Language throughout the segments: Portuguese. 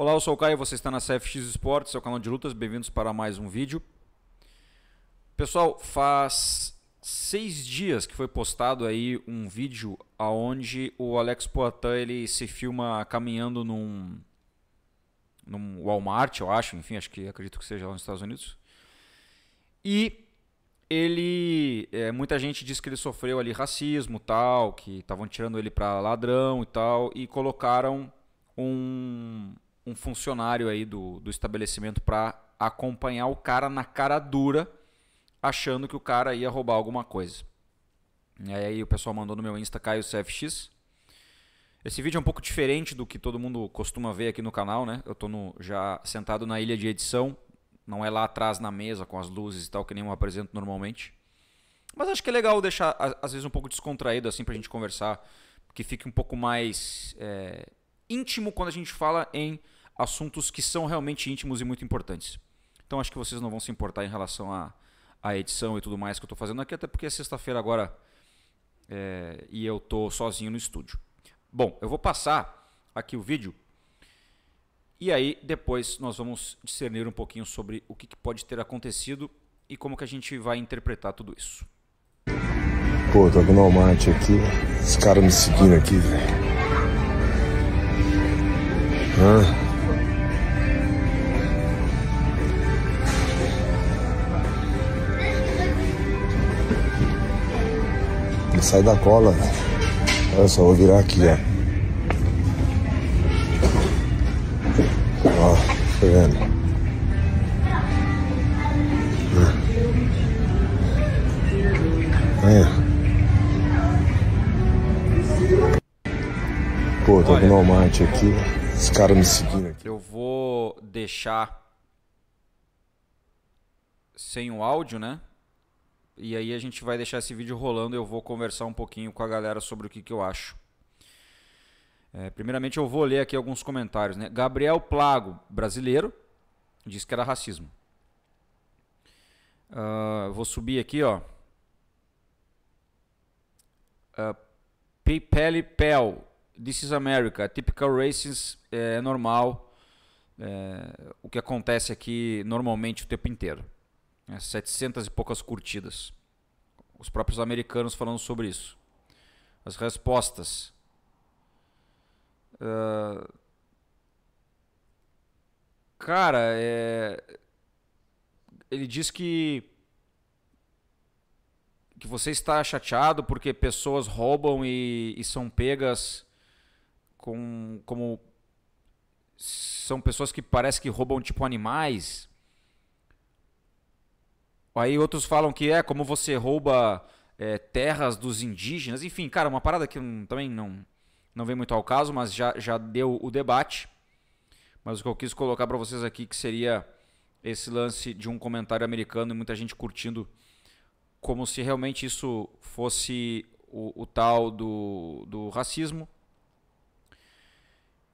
Olá, eu sou o Caio, você está na CFX Esportes, seu canal de lutas, bem-vindos para mais um vídeo. Pessoal, faz seis dias que foi postado aí um vídeo aonde o Alex Poitin ele se filma caminhando num, num Walmart, eu acho, enfim, acho que acredito que seja lá nos Estados Unidos. E ele, é, muita gente diz que ele sofreu ali racismo tal, que estavam tirando ele para ladrão e tal, e colocaram um um funcionário aí do, do estabelecimento para acompanhar o cara na cara dura, achando que o cara ia roubar alguma coisa. E aí o pessoal mandou no meu Insta Caio CFX. Esse vídeo é um pouco diferente do que todo mundo costuma ver aqui no canal, né? Eu estou já sentado na ilha de edição, não é lá atrás na mesa com as luzes e tal, que nem eu apresento normalmente. Mas acho que é legal deixar, às vezes, um pouco descontraído, assim, pra gente conversar, que fique um pouco mais é, íntimo quando a gente fala em assuntos que são realmente íntimos e muito importantes. Então acho que vocês não vão se importar em relação à, à edição e tudo mais que eu estou fazendo aqui, até porque é sexta-feira agora é, e eu estou sozinho no estúdio. Bom, eu vou passar aqui o vídeo e aí depois nós vamos discernir um pouquinho sobre o que, que pode ter acontecido e como que a gente vai interpretar tudo isso. Pô, tô com o mate aqui, os caras me seguindo aqui, velho. Hã? sai da cola. Olha só, vou virar aqui, ó. Ó, tá vendo? É. Pô, tô com o Walmart aqui. os caras me seguindo aqui. Eu vou deixar sem o áudio, né? E aí a gente vai deixar esse vídeo rolando eu vou conversar um pouquinho com a galera sobre o que, que eu acho. É, primeiramente eu vou ler aqui alguns comentários. Né? Gabriel Plago, brasileiro, disse que era racismo. Uh, vou subir aqui, ó. Uh, Pele Pel, This is America, typical racism é normal, é, o que acontece aqui normalmente o tempo inteiro. Né, 700 e poucas curtidas. Os próprios americanos falando sobre isso. As respostas. Uh, cara, é, ele diz que que você está chateado porque pessoas roubam e, e, são pegas com como são pessoas que parece que roubam tipo animais Aí outros falam que é como você rouba é, terras dos indígenas. Enfim, cara, uma parada que também não, não vem muito ao caso, mas já, já deu o debate. Mas o que eu quis colocar para vocês aqui que seria esse lance de um comentário americano e muita gente curtindo como se realmente isso fosse o, o tal do, do racismo.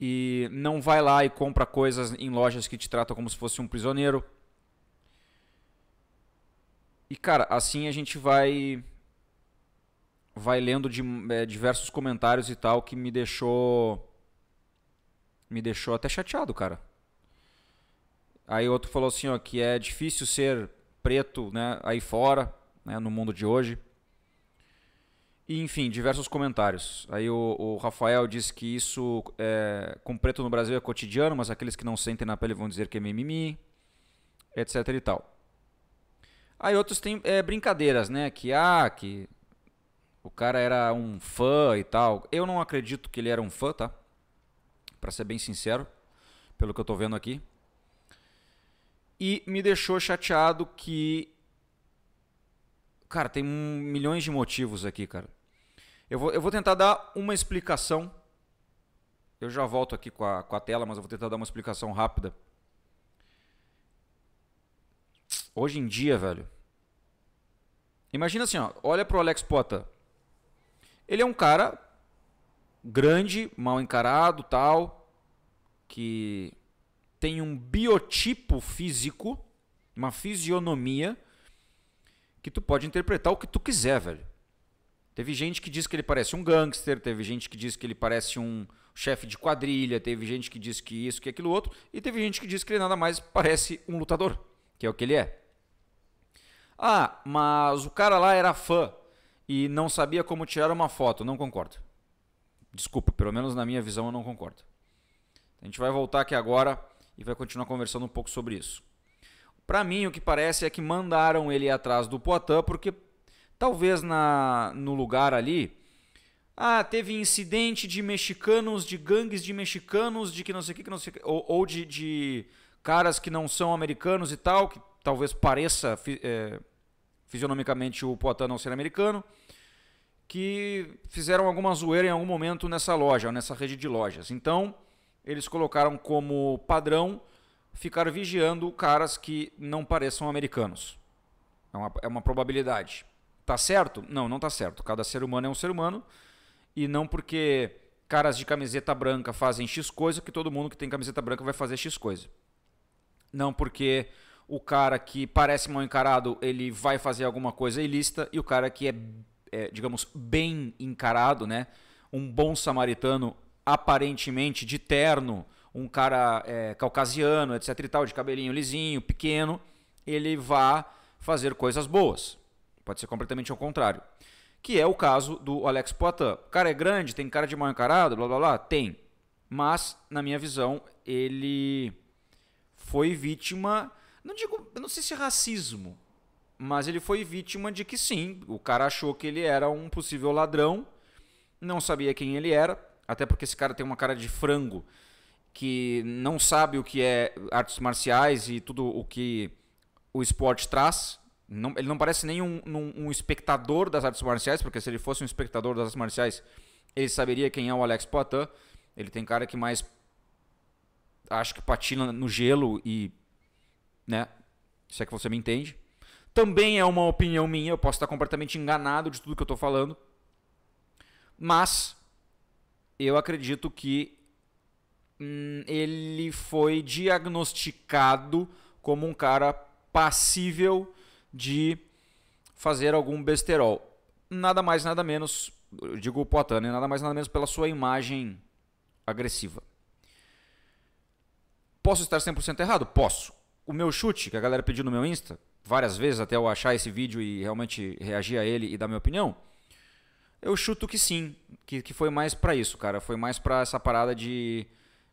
E não vai lá e compra coisas em lojas que te tratam como se fosse um prisioneiro e, cara, assim a gente vai. Vai lendo de, é, diversos comentários e tal que me deixou. Me deixou até chateado, cara. Aí outro falou assim, ó, que é difícil ser preto, né, aí fora, né, no mundo de hoje. E, enfim, diversos comentários. Aí o, o Rafael disse que isso é, com preto no Brasil é cotidiano, mas aqueles que não sentem na pele vão dizer que é mimimi, etc e tal. Aí outros têm é, brincadeiras, né? Que, ah, que o cara era um fã e tal. Eu não acredito que ele era um fã, tá? Pra ser bem sincero, pelo que eu tô vendo aqui. E me deixou chateado que. Cara, tem milhões de motivos aqui, cara. Eu vou, eu vou tentar dar uma explicação. Eu já volto aqui com a, com a tela, mas eu vou tentar dar uma explicação rápida Hoje em dia, velho. Imagina assim, ó, olha pro Alex Potter. Ele é um cara grande, mal encarado, tal, que tem um biotipo físico, uma fisionomia que tu pode interpretar o que tu quiser, velho. Teve gente que diz que ele parece um gangster, teve gente que diz que ele parece um chefe de quadrilha, teve gente que diz que isso, que aquilo outro, e teve gente que diz que ele nada mais parece um lutador, que é o que ele é. Ah, mas o cara lá era fã e não sabia como tirar uma foto. Não concordo. Desculpa, pelo menos na minha visão eu não concordo. A gente vai voltar aqui agora e vai continuar conversando um pouco sobre isso. Para mim, o que parece é que mandaram ele atrás do Poitin porque talvez na, no lugar ali. Ah, teve incidente de mexicanos, de gangues de mexicanos, de que não sei o que, que não sei o que, ou, ou de, de caras que não são americanos e tal, que talvez pareça é, fisionomicamente o Poitin não ser americano, que fizeram alguma zoeira em algum momento nessa loja, nessa rede de lojas. Então, eles colocaram como padrão ficar vigiando caras que não pareçam americanos. É uma, é uma probabilidade. Tá certo? Não, não tá certo. Cada ser humano é um ser humano. E não porque caras de camiseta branca fazem X coisa que todo mundo que tem camiseta branca vai fazer X coisa. Não porque o cara que parece mal encarado, ele vai fazer alguma coisa ilícita, e o cara que é, é digamos, bem encarado, né? Um bom samaritano, aparentemente de terno, um cara é, caucasiano, etc e tal, de cabelinho lisinho, pequeno, ele vai fazer coisas boas. Pode ser completamente ao contrário. Que é o caso do Alex Poitin. O cara é grande, tem cara de mal encarado, blá blá blá, tem. Mas, na minha visão, ele foi vítima não digo, não sei se é racismo, mas ele foi vítima de que sim, o cara achou que ele era um possível ladrão, não sabia quem ele era, até porque esse cara tem uma cara de frango que não sabe o que é artes marciais e tudo o que o esporte traz. Não, ele não parece nem um, um, um, espectador das artes marciais, porque se ele fosse um espectador das artes marciais, ele saberia quem é o Alex Poitin. Ele tem cara que mais acho que patina no gelo e né? Se é que você me entende. Também é uma opinião minha, eu posso estar completamente enganado de tudo que eu estou falando. Mas eu acredito que hum, ele foi diagnosticado como um cara passível de fazer algum besterol. Nada mais, nada menos, eu digo o Poitane, né? nada mais, nada menos pela sua imagem agressiva. Posso estar 100% errado? Posso o meu chute, que a galera pediu no meu Insta, várias vezes até eu achar esse vídeo e realmente reagir a ele e dar minha opinião, eu chuto que sim, que, que foi mais para isso, cara. Foi mais para essa parada de.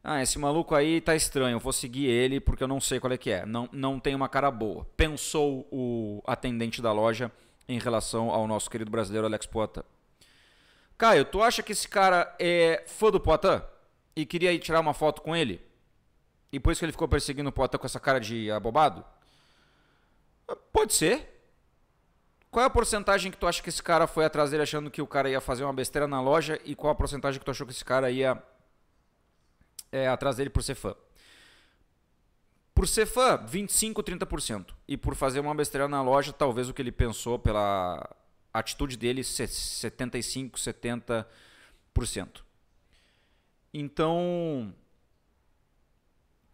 Ah, esse maluco aí tá estranho, eu vou seguir ele porque eu não sei qual é que é. Não, não tem uma cara boa. Pensou o atendente da loja em relação ao nosso querido brasileiro Alex Poitin. Caio, tu acha que esse cara é fã do Poitin e queria ir tirar uma foto com ele? E por isso que ele ficou perseguindo o Potter com essa cara de abobado? Ah, pode ser. Qual é a porcentagem que tu acha que esse cara foi atrás dele achando que o cara ia fazer uma besteira na loja e qual a porcentagem que tu achou que esse cara ia é, atrás dele por ser fã? Por ser fã, 25, 30%. E por fazer uma besteira na loja, talvez o que ele pensou pela atitude dele, 75, 70%. Então,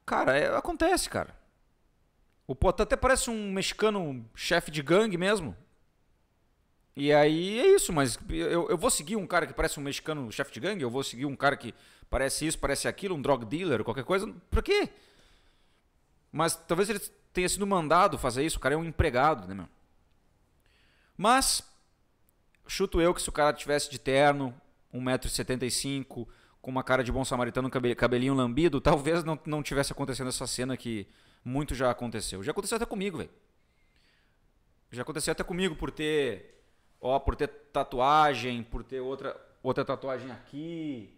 Cara, é, acontece, cara. O Potan até parece um mexicano chefe de gangue mesmo. E aí é isso, mas eu, eu vou seguir um cara que parece um mexicano chefe de gangue? Eu vou seguir um cara que parece isso, parece aquilo, um drug dealer, qualquer coisa? Pra quê? Mas talvez ele tenha sido mandado fazer isso, o cara é um empregado, né, meu? Mas, chuto eu que se o cara tivesse de terno, 1,75m, com uma cara de bom samaritano, cabelinho lambido, talvez não, não tivesse acontecendo essa cena que muito já aconteceu. Já aconteceu até comigo, velho. Já aconteceu até comigo por ter, ó, por ter tatuagem, por ter outra outra tatuagem aqui,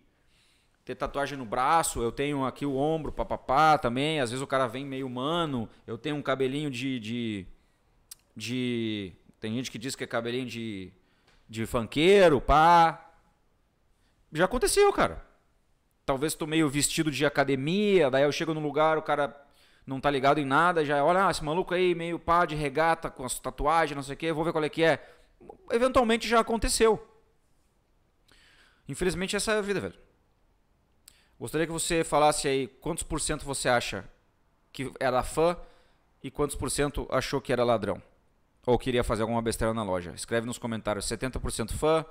ter tatuagem no braço, eu tenho aqui o ombro, papapá também. Às vezes o cara vem meio humano, eu tenho um cabelinho de, de. de, tem gente que diz que é cabelinho de. de funkeiro, pá. Já aconteceu, cara talvez tô meio vestido de academia, daí eu chego num lugar, o cara não tá ligado em nada, já olha, ah, esse maluco aí meio pá de regata com as tatuagens, não sei o quê, vou ver qual é que é. Eventualmente já aconteceu. Infelizmente essa é a vida, velho. Gostaria que você falasse aí quantos por cento você acha que era fã e quantos por cento achou que era ladrão ou queria fazer alguma besteira na loja. Escreve nos comentários, 70% fã.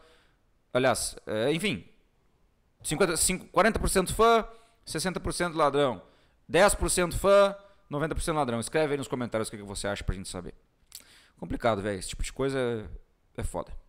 Aliás, é, enfim, 50, 5, 40% fã, 60% ladrão. 10% fã, 90% ladrão. Escreve aí nos comentários o que você acha pra gente saber. Complicado, velho. Esse tipo de coisa é, é foda.